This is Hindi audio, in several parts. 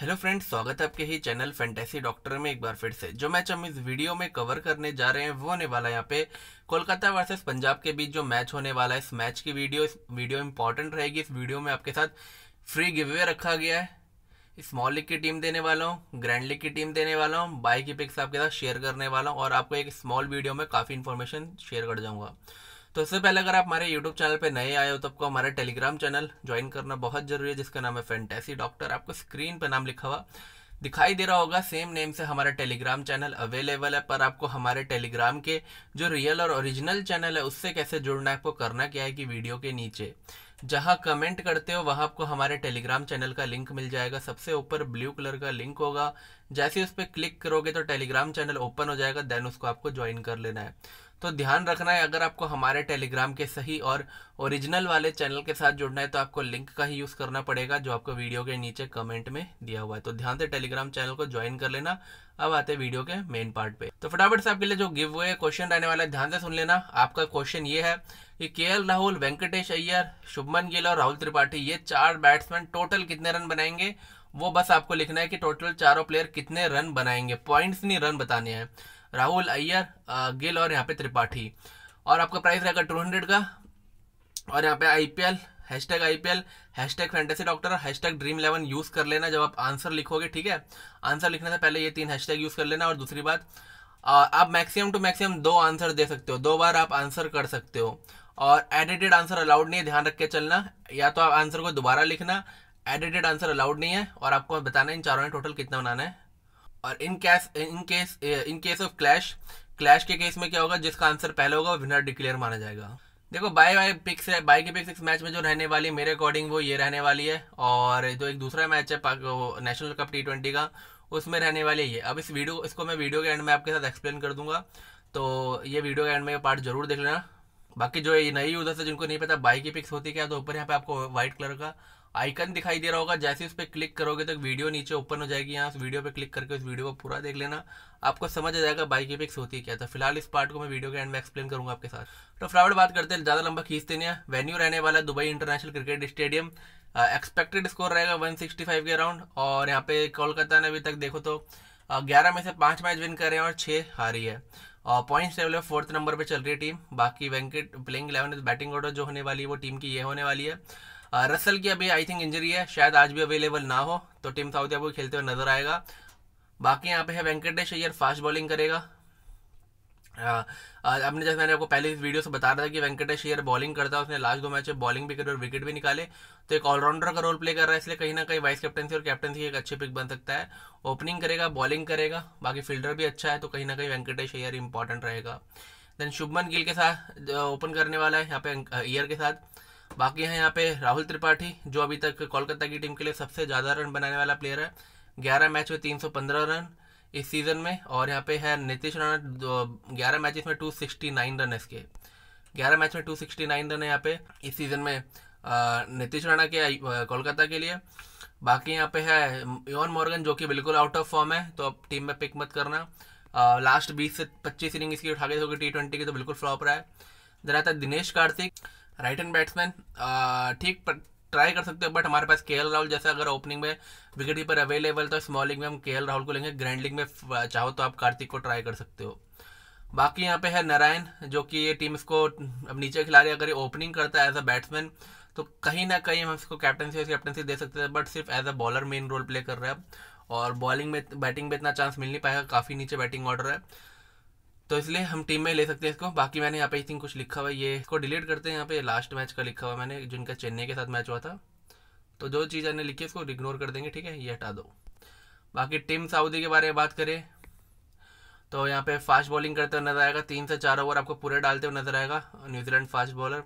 हेलो फ्रेंड्स स्वागत है आपके ही चैनल फैंटेसी डॉक्टर में एक बार फिर से जो मैच हम इस वीडियो में कवर करने जा रहे हैं वो होने वाला है यहाँ पे कोलकाता वर्सेस पंजाब के बीच जो मैच होने वाला है इस मैच की वीडियो इस वीडियो इंपॉर्टेंट रहेगी इस वीडियो में आपके साथ फ्री गिवे रखा गया है स्मॉल लीग की टीम देने वाला हूँ ग्रैंड लीग की टीम देने वाला हूँ बाई की पिक्स आपके साथ शेयर करने वाला हूँ और आपको एक स्मॉल वीडियो में काफ़ी इन्फॉर्मेशन शेयर कर जाऊँगा तो इससे पहले अगर आप हमारे यूट्यूब चैनल पे नए आए हो तो आपको हमारा टेलीग्राम चैनल ज्वाइन करना बहुत जरूरी है जिसका नाम है फैंटेसी डॉक्टर आपको स्क्रीन पर नाम लिखा हुआ दिखाई दे रहा होगा सेम नेम से हमारा टेलीग्राम चैनल अवेलेबल है पर आपको हमारे टेलीग्राम के जो रियल और ओरिजिनल चैनल है उससे कैसे जुड़ना है आपको करना क्या है कि वीडियो के नीचे जहां कमेंट करते हो वहां आपको हमारे टेलीग्राम चैनल का लिंक मिल जाएगा सबसे ऊपर ब्लू कलर का लिंक होगा जैसे उस पर क्लिक करोगे तो टेलीग्राम चैनल ओपन हो जाएगा देन उसको आपको ज्वाइन कर लेना है तो ध्यान रखना है अगर आपको हमारे टेलीग्राम के सही और ओरिजिनल वाले चैनल के साथ जुड़ना है तो आपको लिंक का ही यूज़ करना पड़ेगा जो आपको वीडियो के नीचे कमेंट में दिया हुआ है तो ध्यान से टेलीग्राम चैनल को ज्वाइन कर लेना अब आते हैं वीडियो के मेन पार्ट पे तो फटाफट से आपके लिए जो गिव हुए क्वेश्चन रहने वाला है ध्यान से सुन लेना आपका क्वेश्चन ये है कि के राहुल वेंकटेश अय्यर शुभमन गिल और राहुल त्रिपाठी ये चार बैट्समैन टोटल कितने रन बनाएंगे वो बस आपको लिखना है कि टोटल चारों प्लेयर कितने रन बनाएंगे पॉइंट्स नहीं रन बताने हैं राहुल अय्यर गिल और यहाँ पे त्रिपाठी और आपका प्राइस रहेगा टू हंड्रेड का और यहाँ पे I P L hashtag I P L hashtag fantasy doctor और hashtag dream eleven use कर लेना जब आप आंसर लिखोगे ठीक है आंसर लिखने से पहले ये तीन हैश टैग यूज़ कर लेना और दूसरी बात आप मैक्सिमम टू मैक्सिमम दो आंसर दे सकते हो दो बार आप आंसर कर सकते हो और एडिटेड आंसर अलाउड नहीं है ध्यान रख के चलना या तो आप आंसर को दोबारा लिखना एडिटेड आंसर अलाउड नहीं है और आपको बताना इन चारों ने टोटल कितना बनाना है और in case in case in case of clash clash के केस में क्या होगा जिसका आंसर पहला होगा विनर डिक्लेयर माना जाएगा देखो बाय बाय पिक्स है बाय की पिक्स इस मैच में जो रहने वाली मेरे अकॉर्डिंग वो ये रहने वाली है और जो एक दूसरा मैच है वो नेशनल कप टी ट्वेंटी का उसमें रहने वाली है अब इस वीडियो इसको मैं वीडियो के एंड में आपके साथ एक्सप्लेन कर दूंगा तो ये वीडियो के एंड में पार्ट जरूर देख लेना बाकी जो ये नई यूजर्स है जिनको नहीं पता बाई की पिक्स होती क्या तो ऊपर यहाँ पे आपको व्हाइट कलर का आइकन दिखाई दे रहा होगा जैसे उस पर क्लिक करोगे तो वीडियो नीचे ओपन हो जाएगी यहाँ उस वीडियो पे क्लिक करके उस वीडियो को पूरा देख लेना आपको समझ आ जाएगा बाइक पिक्स होती क्या तो फिलहाल इस पार्ट को मैं वीडियो के एंड में एक्सप्लेन करूंगा आपके साथ तो फटाफट बात करते हैं ज़्यादा लंबा खींचते नहीं है वेन्यू रहने वाला Dubai international cricket stadium expected score रहेगा वन के अराउंड और यहाँ पे कोलकाता ने अभी तक देखो तो ग्यारह में से पाँच मैच विन कर रहे हैं और छः हारी है और पॉइंट्स टेबल में फोर्थ नंबर पे चल रही है टीम बाकी Venkat playing eleven batting order जो होने वाली है वो टीम की ये होने वाली है रसल की अभी आई थिंक इंजरी है शायद आज भी अवेलेबल ना हो तो टीम साउथ आपको खेलते हुए नजर आएगा बाकी यहाँ पे है वेंकटेश अय्यर फास्ट बॉलिंग करेगा अपने जैसे मैंने आपको पहले इस वीडियो से बता रहा था कि वेंकटेश अय्यर बॉलिंग करता है उसने लास्ट दो मैच में बॉलिंग भी करी और विकेट भी निकाले तो एक ऑलराउंडर का रोल प्ले कर रहा है इसलिए कहीं ना कहीं वाइस कैप्टनसी और कैप्टनसी एक अच्छे पिक बन सकता है ओपनिंग करेगा बॉलिंग करेगा बाकी फील्डर भी अच्छा है तो कहीं ना कहीं वेंकटेश अय्यर इंपॉर्टेंट रहेगा देन शुभमन गिल के साथ ओपन करने वाला है यहाँ पे अयर के साथ बाकी हैं यहाँ पे राहुल त्रिपाठी जो अभी तक कोलकाता की टीम के लिए सबसे ज़्यादा रन बनाने वाला प्लेयर है ग्यारह मैच में तीन सौ पंद्रह रन इस सीज़न में और यहाँ पे है नीतीश राणा ग्यारह मैचेस में टू सिक्सटी नाइन रन इसके ग्यारह मैच में टू सिक्सटी नाइन रन है यहाँ पे इस सीज़न में नीतीश राणा के कोलकाता के लिए बाकी यहाँ पे है योन मॉर्गन जो कि बिल्कुल आउट ऑफ फॉर्म है तो अब टीम में पिक मत करना आ, लास्ट बीस से पच्चीस इनिंग इसकी उठा गई होगी टी ट्वेंटी की तो बिल्कुल फ्लॉप रहा है जरा था Dinesh Karthik right hand batsman ठीक पर ट्राई कर सकते हो बट हमारे पास के राहुल जैसे अगर ओपनिंग में विकेट कीपर अवेलेबल तो स्मॉल लीग में हम के राहुल को लेंगे ग्रैंड लीग में चाहो तो आप कार्तिक को ट्राई कर सकते हो बाकी यहाँ पे है नारायण जो कि ये टीम इसको अब नीचे खिलाड़ी अगर ये ओपनिंग करता है एज अ बैट्समैन तो कहीं ना कहीं हम इसको कैप्टनसी कैप्टनसी दे सकते हैं बट सिर्फ as a bowler main role play कर रहा है और बॉलिंग में बैटिंग में इतना चांस मिल नहीं पाएगा काफ़ी नीचे बैटिंग ऑर्डर है तो इसलिए हम टीम में ले सकते हैं इसको बाकी मैंने यहाँ पे आई थिंक कुछ लिखा हुआ है ये इसको डिलीट करते हैं यहाँ पे लास्ट मैच का लिखा हुआ मैंने जिनका चेन्नई के साथ मैच हुआ था तो जो चीज़ आपने लिखी है इसको इग्नोर कर देंगे ठीक है ये हटा दो बाकी टीम साउदी के बारे में बात करें तो यहाँ पे फास्ट बॉलिंग करते हुए नजर आएगा तीन से चार ओवर आपको पूरे डालते हुए नजर आएगा न्यूजीलैंड फास्ट बॉलर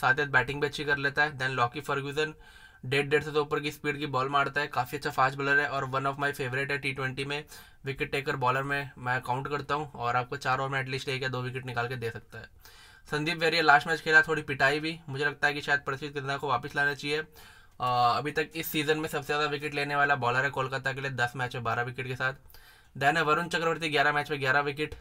साथ बैटिंग भी अच्छी कर लेता है देन लॉकी फर्ग्यूजन डेढ़ डेढ़ से तो ऊपर की स्पीड की बॉल मारता है काफ़ी अच्छा फास्ट बॉलर है और वन ऑफ माय फेवरेट है टी ट्वेंटी में विकेट टेकर बॉलर में मैं काउंट करता हूँ और आपको चार ओवर में एटलीस्ट एक या दो विकेट निकाल के दे सकता है संदीप वैरिया लास्ट मैच खेला थोड़ी पिटाई भी मुझे लगता है कि शायद प्रसिद्ध कृष्णा को वापस लाना चाहिए अभी तक इस सीजन में सबसे ज़्यादा विकेट लेने वाला बॉलर है कोलकाता के लिए दस मैच में बारह विकेट के साथ देन है वरुण चक्रवर्ती ग्यारह मैच में ग्यारह विकेट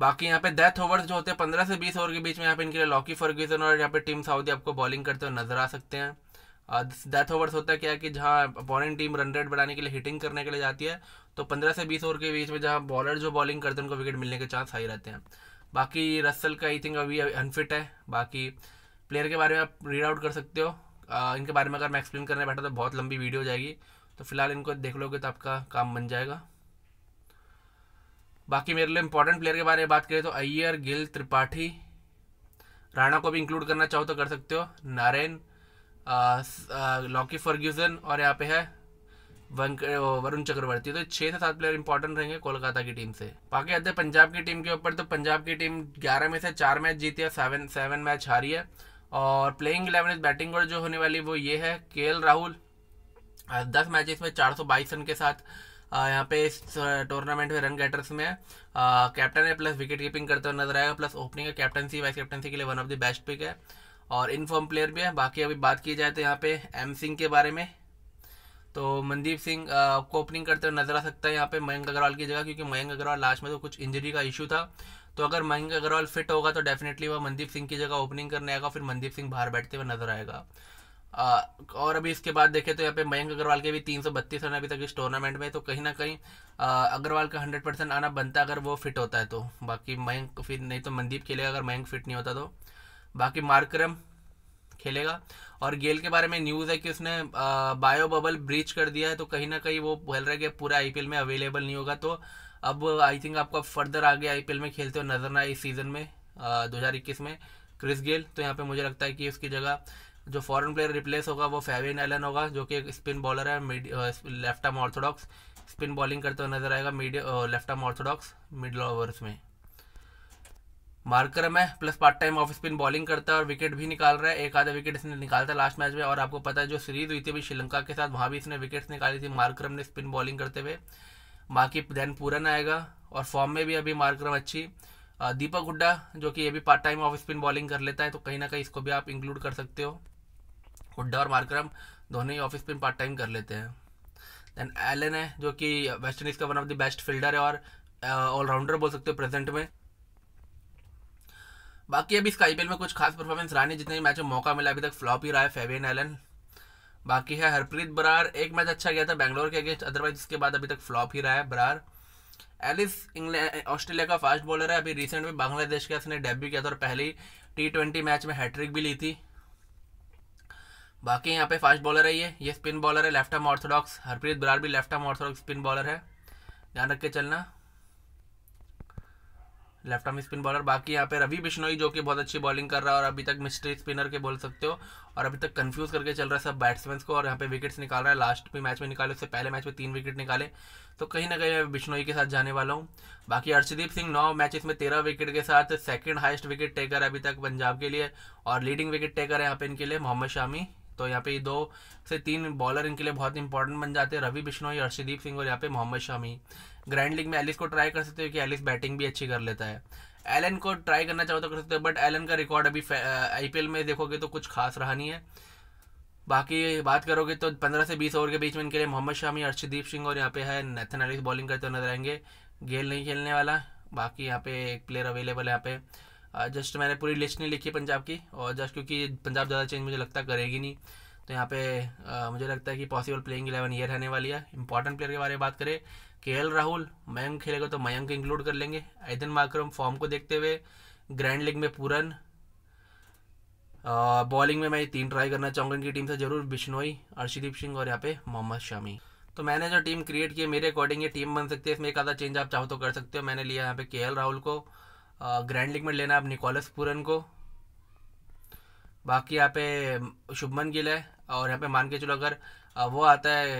बाकी यहाँ पे डेथ ओवर्स जो होते हैं पंद्रह से बीस ओवर के बीच में यहाँ पे इनके लिए लॉकी फर्ग्यूसन और यहाँ पे टीम साउदी आपको बॉलिंग करते हुए नजर आ सकते हैं डेथ ओवर्स होता है क्या है कि जहाँ अपोनेंट टीम रन रेट बढ़ाने के लिए हिटिंग करने के लिए जाती है तो पंद्रह से बीस ओवर के बीच में जहाँ बॉलर जो बॉलिंग करते हैं उनको विकेट मिलने के चांस हाई रहते हैं बाकी रसल का आई थिंक अभी अनफिट है बाकी प्लेयर के बारे में आप रीड आउट कर सकते हो आ, इनके बारे में अगर मैं एक्सप्लेन करने बैठा तो बहुत लंबी वीडियो हो जाएगी तो फिलहाल इनको देख लोगे तो आपका काम बन जाएगा बाकी मेरे लिए इंपॉर्टेंट प्लेयर के बारे में बात करें तो अय्यर गिल त्रिपाठी राणा को भी इंक्लूड करना चाहो तो कर सकते हो नारायण लॉकी फर्ग्यूजन और यहाँ पे है वरुण चक्रवर्ती तो छः से सात प्लेयर इंपॉर्टेंट रहेंगे कोलकाता की टीम से बाकी आते पंजाब की टीम के ऊपर तो पंजाब की टीम ग्यारह में से चार मैच जीती है सेवन सेवन मैच हारी है और प्लेइंग इलेवन बैटिंग और जो होने वाली वो ये है के राहुल दस मैचेस में चार सौ बाईस रन के साथ यहाँ पे इस टूर्नामेंट में रन गेटर्स में कैप्टन है प्लस विकेट कीपिंग करते हुए नजर आएगा प्लस ओपनिंग है कैप्टनसी वाइस कैप्टनसी के लिए one of the best pick है और इनफॉर्म प्लेयर भी है बाकी अभी बात की जाए तो यहाँ पे एम सिंह के बारे में तो मनदीप सिंह आपको ओपनिंग करते हुए नजर आ सकता है यहाँ पे मयंक अग्रवाल की जगह क्योंकि मयंक अग्रवाल लास्ट में तो कुछ इंजरी का इशू था तो अगर मयंक अग्रवाल फिट होगा तो डेफिनेटली वह मनदीप सिंह की जगह ओपनिंग करने आएगा फिर मनदीप सिंह बाहर बैठते हुए नजर आएगा आ, और अभी इसके बाद देखें तो यहाँ पे मयंक अग्रवाल के भी तीन सौ बत्तीस रन अभी तक इस टूर्नामेंट में तो कहीं ना कहीं अग्रवाल का हंड्रेड परसेंट आना बनता अगर वो फिट होता है तो बाकी मयंक फिर नहीं तो मनदीप खेलेगा अगर मयंक फिट नहीं होता तो बाकी मार्करम खेलेगा और गेल के बारे में न्यूज़ है कि उसने बायो बबल ब्रीच कर दिया है तो कहीं ना कहीं वो बोल रहे कि पूरा आई में अवेलेबल नहीं होगा तो अब आई थिंक आपको फर्दर आगे आई में खेलते हुए नजर ना आए इस सीज़न में दो में क्रिस गेल तो यहाँ पे मुझे लगता है कि उसकी जगह जो फॉरेन प्लेयर रिप्लेस होगा वो फेविन एलन होगा जो कि एक स्पिन बॉलर है mid left arm orthodox spin bowling करते हुए नजर आएगा mid left arm orthodox middle overs में मार्कर में plus part time off spin bowling करता है और विकेट भी निकाल रहा है एक आधा विकेट इसने निकालता लास्ट मैच में और आपको पता है जो सीरीज हुई थी अभी श्रीलंका के साथ वहाँ भी इसने विकेट्स निकाली थी मार्करम ने स्पिन बॉलिंग करते हुए बाकी दैन पूरन आएगा और फॉर्म में भी अभी मार्करम अच्छी दीपक हुड्डा जो कि ये भी part time off spin bowling कर लेता है तो कहीं ना कहीं इसको भी आप इंक्लूड कर सकते हो हुड्डा और मार्करम दोनों ही ऑफिस में पार्ट टाइम कर लेते हैं देन एलन है जो कि वेस्ट इंडीज़ का one of the best fielder है और ऑलराउंडर uh, बोल सकते हो प्रेजेंट में बाकी अभी इसका आई में कुछ खास परफॉर्मेंस रहा नहीं जितने भी मैचों मौका मिला अभी तक फ्लॉप ही रहा है फेबियन एलन बाकी है हरप्रीत बरार एक मैच अच्छा गया था बैंगलोर के अगेंस्ट अदरवाइज उसके बाद अभी तक फ्लॉप ही रहा है बरार एलिस इंग्लैंड ऑस्ट्रेलिया का फास्ट बॉलर है अभी रिसेंट में बांग्लादेश के उसने डेब्यू किया था और पहली टी ट्वेंटी मैच में हैट्रिक भी ली थी बाकी यहाँ पे फास्ट बॉलर है ये ये स्पिन बॉलर है left arm orthodox Harpreet Brar भी left arm orthodox spin bowler है ध्यान रख के चलना लेफ्ट आर्म स्पिन बॉलर बाकी यहाँ पे रवि बिश्नोई जो कि बहुत अच्छी बॉलिंग कर रहा है और अभी तक मिस्ट्री स्पिनर के बोल सकते हो और अभी तक कंफ्यूज करके चल रहा है सब बैट्समैन को और यहाँ पे विकेट्स निकाल रहा है लास्ट भी मैच में निकाले उससे पहले मैच में तीन विकेट निकाले तो कहीं ना कहीं मैं बिश्नोई के साथ जाने वाला हूँ बाकी अर्षदीप सिंह नौ मैच में तेरह विकेट के साथ सेकेंड हाइस्ट विकेट टेकर अभी तक पंजाब के लिए और लीडिंग विकेट टेकर है यहाँ पे इनके लिए मोहम्मद शामी तो यहाँ पे दो से तीन बॉलर इनके लिए बहुत इंपॉर्टेंट बन जाते हैं रवि बिश्नोई अर्षदीप सिंह और यहाँ पे मोहम्मद शमी ग्रैंड लीग में एलिस को ट्राई कर सकते हो कि एलिस बैटिंग भी अच्छी कर लेता है एलन को ट्राई करना चाहो तो कर सकते हो बट एलन का रिकॉर्ड अभी आईपीएल में देखोगे तो कुछ खास रहा नहीं है बाकी बात करोगे तो पंद्रह से बीस ओवर के बीच में इनके लिए मोहम्मद शामी अर्षदीप सिंह और यहाँ पे है नैथन एलिस बॉलिंग करते हुए नजर आएंगे गेल नहीं खेलने वाला बाकी यहाँ पे एक प्लेयर अवेलेबल है यहाँ पे जस्ट uh, मैंने पूरी लिस्ट नहीं लिखी पंजाब की और जस्ट क्योंकि पंजाब ज़्यादा चेंज मुझे लगता करेगी नहीं तो यहाँ पे आ, uh, मुझे लगता है कि पॉसिबल प्लेइंग इलेवन ये रहने वाली है इंपॉर्टेंट प्लेयर के बारे में बात करें के एल राहुल मयंक खेलेगा तो मयंक इंक्लूड कर लेंगे ऐदन माक्रम फॉर्म को देखते हुए ग्रैंड लीग में पूरन बॉलिंग uh, में मैं तीन ट्राई करना चाहूँगा इनकी टीम से जरूर बिश्नोई अर्शदीप सिंह और यहाँ पे मोहम्मद शामी तो मैंने जो टीम क्रिएट की है मेरे अकॉर्डिंग ये टीम बन सकती है इसमें एक आधा चेंज आप चाहो तो कर सकते हो मैंने लिया यहाँ पे के राहुल को ग्रैंड लीग में लेना आप निकोलस पूरन को बाकी यहाँ पे शुभमन गिल है और यहाँ पे मान के चलो अगर वो आता है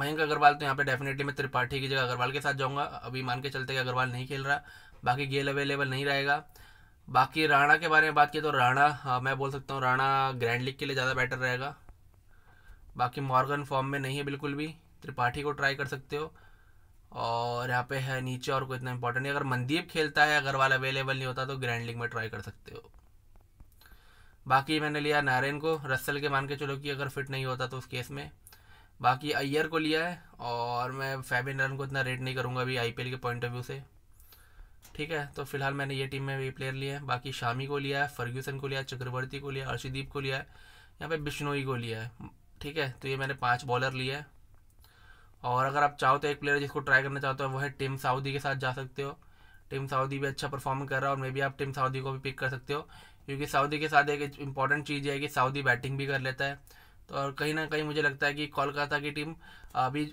मयंक अग्रवाल तो यहाँ पे डेफिनेटली मैं त्रिपाठी की जगह अग्रवाल के साथ जाऊँगा अभी मान के चलते कि अग्रवाल नहीं खेल रहा बाकी गेल अवेलेबल नहीं रहेगा बाकी राणा के बारे में बात की तो राणा मैं बोल सकता हूँ राणा ग्रैंड लीग के लिए ज़्यादा बेटर रहेगा बाकी मॉर्गन फॉर्म में नहीं है बिल्कुल भी त्रिपाठी को ट्राई कर सकते हो और यहाँ पे है नीचे और कोई इतना इंपॉर्टेंट नहीं अगर मनदीप खेलता है अगर वाला अवेलेबल नहीं होता तो ग्रैंड लीग में ट्राई कर सकते हो बाकी मैंने लिया नारायण को रस्सल के मान के चलो कि अगर फिट नहीं होता तो उस केस में बाकी अय्यर को लिया है और मैं फैबिन रन को इतना रेट नहीं करूँगा अभी आई के पॉइंट ऑफ व्यू से ठीक है तो फिलहाल मैंने ये टीम में भी प्लेयर लिए हैं बाकी शामी को लिया है फर्ग्यूसन को लिया है चक्रवर्ती को लिया अर्षदीप को लिया है यहाँ पे बिश्नोई को लिया है ठीक है तो ये मैंने पाँच बॉलर लिए हैं और अगर आप चाहो तो एक प्लेयर जिसको ट्राई करना चाहते हो वो है टीम साउदी के साथ जा सकते हो टीम साउदी भी अच्छा परफॉर्म कर रहा है और मे बी आप टीम साउदी को भी पिक कर सकते हो क्योंकि साउदी के साथ एक इंपॉर्टेंट चीज़ है कि साउदी बैटिंग भी कर लेता है तो और कहीं ना कहीं मुझे लगता है कि कोलकाता की टीम अभी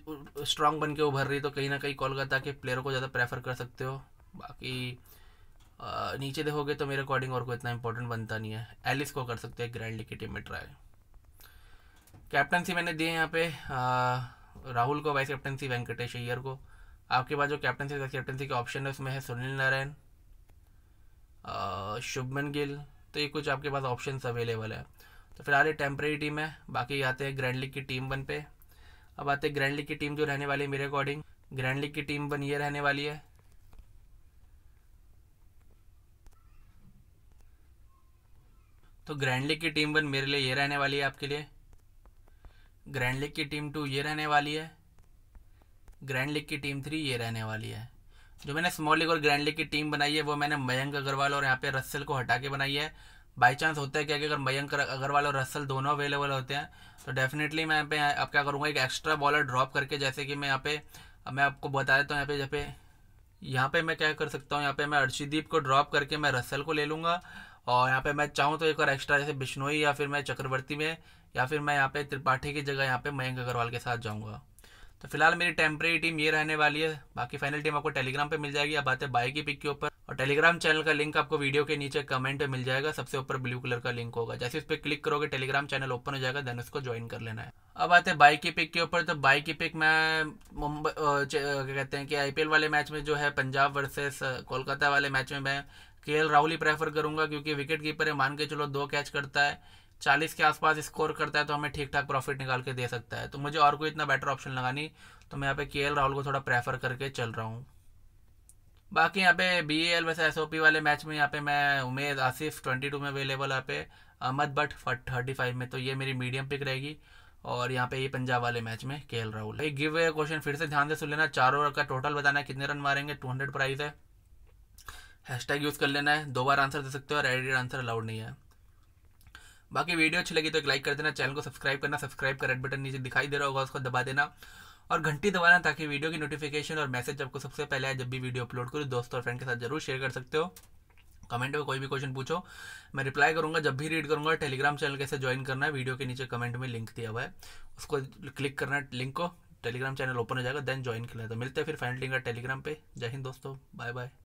स्ट्रांग बन के उभर रही तो कहीं ना कहीं कोलकाता के प्लेयर को ज़्यादा प्रेफर कर सकते हो बाकी नीचे देखोगे तो मेरे अकॉर्डिंग और कोई इतना इंपॉर्टेंट बनता नहीं है एलिस को कर सकते हैं ग्रैंड लीग की टीम में ट्राई कैप्टनसी मैंने दी है यहाँ पे आ, राहुल को वाइस कैप्टनसी वेंकटेश अय्यर को आपके पास जो कैप्टनसी वाइस कैप्टनसी के ऑप्शन है उसमें है सुनील नारायण शुभमन गिल तो ये कुछ आपके पास ऑप्शन अवेलेबल है तो फिलहाल ये टेम्प्रेरी टीम है बाकी आते हैं ग्रैंड लीग की टीम वन पे अब आते हैं ग्रैंड लीग की टीम जो रहने वाली है मेरे अकॉर्डिंग ग्रैंड लीग की टीम वन ये रहने वाली है तो ग्रैंड लीग की टीम वन मेरे लिए ये रहने वाली है आपके लिए ग्रैंड लीग की टीम टू ये रहने वाली है ग्रैंड लीग की टीम थ्री ये रहने वाली है जो मैंने स्मॉल लीग और ग्रैंड लीग की टीम बनाई है वो मैंने मयंक अग्रवाल और यहाँ पे रस्सल को हटा के बनाई है बाई चांस होता है क्या कि अगर मयंक अग्रवाल और रस्सल दोनों अवेलेबल होते हैं तो डेफिनेटली मैं यहाँ पे अब क्या करूँगा एक एक्स्ट्रा बॉलर ड्रॉप करके जैसे कि मैं यहाँ पे मैं आपको बता देता हूँ यहाँ पे यहाँ पे यहाँ पे मैं क्या कर सकता हूँ यहाँ पे मैं अर्शीदीप को ड्रॉप करके मैं रसल को ले लूँगा और यहाँ पे मैं चाहूँ तो एक और एक्स्ट्रा जैसे बिश्नोई या फिर मैं चक्रवर्ती में या फिर मैं यहाँ पे त्रिपाठी की जगह यहाँ पे मयंक अग्रवाल के साथ जाऊँगा तो फिलहाल मेरी टेम्प्रेरी टीम ये रहने वाली है बाकी फाइनल टीम आपको टेलीग्राम पे मिल जाएगी अब बातें बाई की पिक के ऊपर और टेलीग्राम चैनल का लिंक आपको वीडियो के नीचे कमेंट में मिल जाएगा सबसे ऊपर ब्लू कलर का लिंक होगा जैसे उस पर क्लिक करोगे टेलीग्राम चैनल ओपन हो जाएगा देन उसको ज्वाइन कर लेना है अब आते हैं बाइक की पिक के ऊपर तो बाइक की पिक मैं मुंबई क्या कहते हैं कि आईपीएल वाले मैच में जो है पंजाब वर्सेस कोलकाता वाले मैच में मैं के राहुल ही प्रेफर करूंगा क्योंकि विकेट कीपर है मान के चलो दो कैच करता है चालीस के आसपास स्कोर करता है तो हमें ठीक ठाक प्रॉफिट निकाल के दे सकता है तो मुझे और कोई इतना बेटर ऑप्शन लगा नहीं तो मैं यहाँ पे के राहुल को थोड़ा प्रेफर करके चल रहा हूँ बाकी यहाँ पे बी एल वैसे एस वाले मैच में यहाँ पे मैं उमेद आसिफ 22 में अवेलेबल यहाँ पे अहमद भट्ट थर्टी फाइव में तो ये मेरी मीडियम पिक रहेगी और यहाँ पे ये पंजाब वाले मैच में के एल राहुल एक गिव अवे क्वेश्चन फिर से ध्यान से सुन लेना चार ओवर का टोटल बताना है कितने रन मारेंगे टू हंड्रेड प्राइज है हैशटैग यूज़ कर लेना है दो बार आंसर दे सकते हो और एडिटेड आंसर अलाउड नहीं है बाकी वीडियो अच्छी लगी तो एक लाइक कर देना चैनल को सब्सक्राइब करना सब्सक्राइब का रेड बटन नीचे दिखाई दे रहा होगा उसको दबा देना और घंटी दबाना ताकि वीडियो की नोटिफिकेशन और मैसेज आपको सबसे पहले आए जब भी वीडियो अपलोड करूँ दोस्तों और फ्रेंड के साथ जरूर शेयर कर सकते हो कमेंट में कोई भी क्वेश्चन पूछो मैं रिप्लाई करूंगा जब भी रीड करूंगा टेलीग्राम चैनल कैसे ज्वाइन करना है वीडियो के नीचे कमेंट में लिंक दिया हुआ है उसको क्लिक करना है लिंक को टेलीग्राम चैनल ओपन हो जाएगा देन ज्वाइन है तो मिलते हैं फिर फाइनल लिंक टेलीग्राम पे जय हिंद दोस्तों बाय बाय